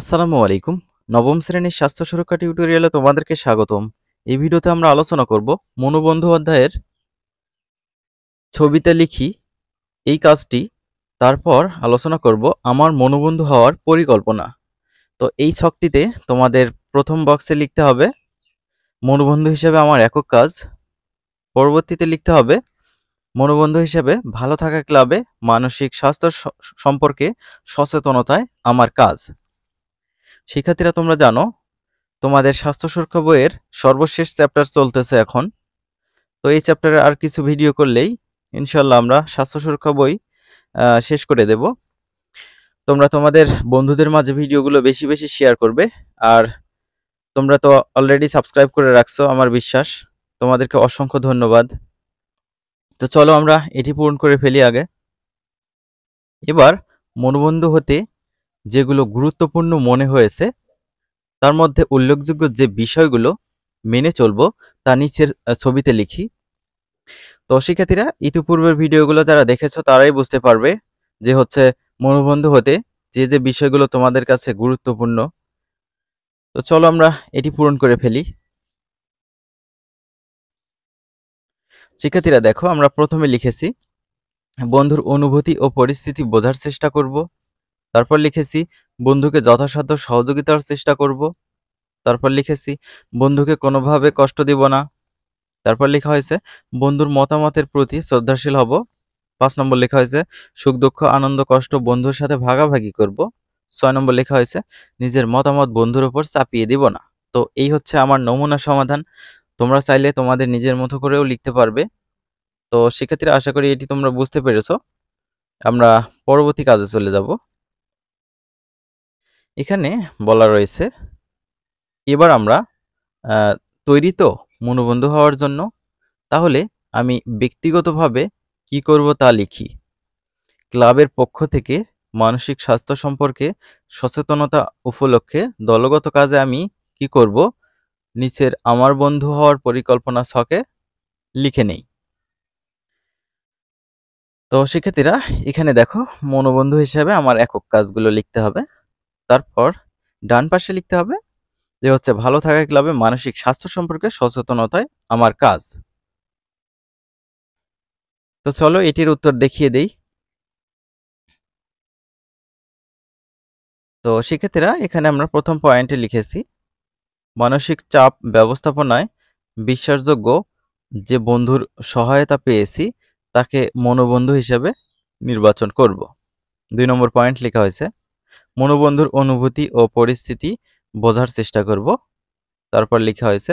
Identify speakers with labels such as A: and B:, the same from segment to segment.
A: আসসালামু আলাইকুম নবম শ্রেণীর স্বাস্থ্য সুরক্ষা টিউটোরিয়ালে তোমাদেরকে স্বাগতম এই ভিডিওতে আমরা আলোচনা করব মনোবন্ধু অধ্যায়ের ছবিতে লিখি এই কাজটি তারপর আলোচনা করব আমার মনোবন্ধু হওয়ার পরিকল্পনা তো এই ছকটিতে তোমাদের প্রথম বক্সে লিখতে হবে মনোবন্ধু হিসেবে আমার একক কাজ পরবর্তীতে লিখতে হবে মনোবন্ধু হিসেবে ভালো থাকা ক্লাবে মানসিক স্বাস্থ্য সম্পর্কে সচেতনতায় আমার কাজ শিক্ষার্থীরা তোমরা জানো তোমাদের স্বাস্থ্য সুরক্ষা বইয়ের সর্বশেষ চ্যাপ্টার চলতেছে এখন তো এই চ্যাপ্টারে আর কিছু ভিডিও করলেই ইনশাল্লাহ আমরা স্বাস্থ্য সুরক্ষা বই শেষ করে দেব তোমরা তোমাদের বন্ধুদের মাঝে ভিডিওগুলো বেশি বেশি শেয়ার করবে আর তোমরা তো অলরেডি সাবস্ক্রাইব করে রাখছো আমার বিশ্বাস তোমাদেরকে অসংখ্য ধন্যবাদ তো চলো আমরা এটি পূরণ করে ফেলি আগে এবার মনবন্ধু হতে যেগুলো গুরুত্বপূর্ণ মনে হয়েছে তার মধ্যে উল্লেখযোগ্য যে বিষয়গুলো মেনে চলব তা নিচের ছবিতে লিখি তো শিক্ষার্থীরা ইতিপূর্বের ভিডিওগুলো যারা দেখেছো তারাই বুঝতে পারবে যে হচ্ছে মনোবন্ধ হতে যে যে বিষয়গুলো তোমাদের কাছে গুরুত্বপূর্ণ তো চলো আমরা এটি পূরণ করে ফেলি শিক্ষার্থীরা দেখো আমরা প্রথমে লিখেছি বন্ধুর অনুভূতি ও পরিস্থিতি বোঝার চেষ্টা করব তারপর লিখেছি বন্ধুকে যথাসাধ্য সহযোগিতার চেষ্টা করব তারপর লিখেছি বন্ধুকে কোনোভাবে কষ্ট দিব না তারপর লেখা হয়েছে বন্ধুর মতামতের প্রতি শ্রদ্ধাশীল হব পাঁচ নম্বর লেখা হয়েছে সুখ দুঃখ আনন্দ কষ্ট বন্ধুর সাথে ভাগাভাগি করব ছয় নম্বর লেখা হয়েছে নিজের মতামত বন্ধুর উপর চাপিয়ে দিব না তো এই হচ্ছে আমার নমুনা সমাধান তোমরা চাইলে তোমাদের নিজের মতো করেও লিখতে পারবে তো সেক্ষেত্রে আশা করি এটি তোমরা বুঝতে পেরেছ আমরা পরবর্তী কাজে চলে যাব এখানে বলা রয়েছে এবার আমরা তৈরি তো মনোবন্ধু হওয়ার জন্য তাহলে আমি ব্যক্তিগতভাবে কি করব তা লিখি ক্লাবের পক্ষ থেকে মানসিক স্বাস্থ্য সম্পর্কে সচেতনতা উপলক্ষে দলগত কাজে আমি কি করব নিচের আমার বন্ধু হওয়ার পরিকল্পনা ছকে লিখে নেই তো শিক্ষার্থীরা এখানে দেখো মনোবন্ধু হিসাবে আমার একক কাজগুলো লিখতে হবে তারপর ডান পাশে লিখতে হবে যে হচ্ছে ভালো থাকা ক্লাবে মানসিক স্বাস্থ্য সম্পর্কে সচেতনতায় আমার কাজ তো চলো এটির উত্তর দেখিয়ে দেই তো শিক্ষার্থীরা এখানে আমরা প্রথম পয়েন্টে লিখেছি মানসিক চাপ ব্যবস্থাপনায় বিশ্বাসযোগ্য যে বন্ধুর সহায়তা পেয়েছি তাকে মনোবন্ধু হিসেবে নির্বাচন করব দুই নম্বর পয়েন্ট লেখা হয়েছে মনোবন্ধুর অনুভূতি ও পরিস্থিতি বোঝার চেষ্টা করব তারপর লেখা হয়েছে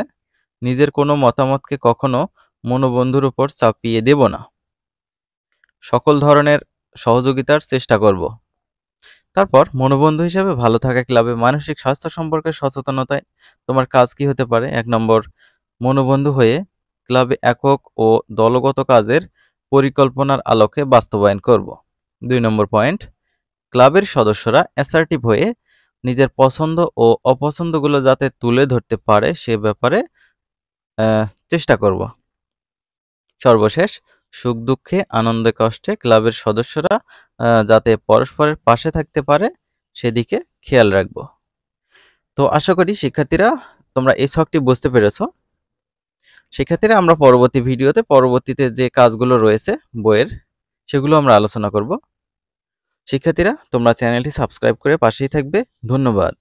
A: নিজের কোনো মতামতকে কখনো মনোবন্ধুর উপর চাপিয়ে দেব না সকল ধরনের সহযোগিতার চেষ্টা করব তারপর মনোবন্ধু হিসেবে ভালো থাকা ক্লাবে মানসিক স্বাস্থ্য সম্পর্কে সচেতনতায় তোমার কাজ কি হতে পারে এক নম্বর মনোবন্ধু হয়ে ক্লাবে একক ও দলগত কাজের পরিকল্পনার আলোকে বাস্তবায়ন করব দুই নম্বর পয়েন্ট ক্লাবের সদস্যরা অ্যাসার্টিভ হয়ে নিজের পছন্দ ও অপছন্দগুলো যাতে তুলে ধরতে পারে সে ব্যাপারে চেষ্টা করব সর্বশেষ সুখ দুঃখে আনন্দে কষ্টে ক্লাবের সদস্যরা যাতে পরস্পরের পাশে থাকতে পারে সেদিকে খেয়াল রাখব তো আশা করি শিক্ষার্থীরা তোমরা এই ছকটি বুঝতে পেরেছ শিক্ষার্থীরা আমরা পরবর্তী ভিডিওতে পরবর্তীতে যে কাজগুলো রয়েছে বইয়ের সেগুলো আমরা আলোচনা করব শিক্ষার্থীরা তোমরা চ্যানেলটি সাবস্ক্রাইব করে পাশেই থাকবে ধন্যবাদ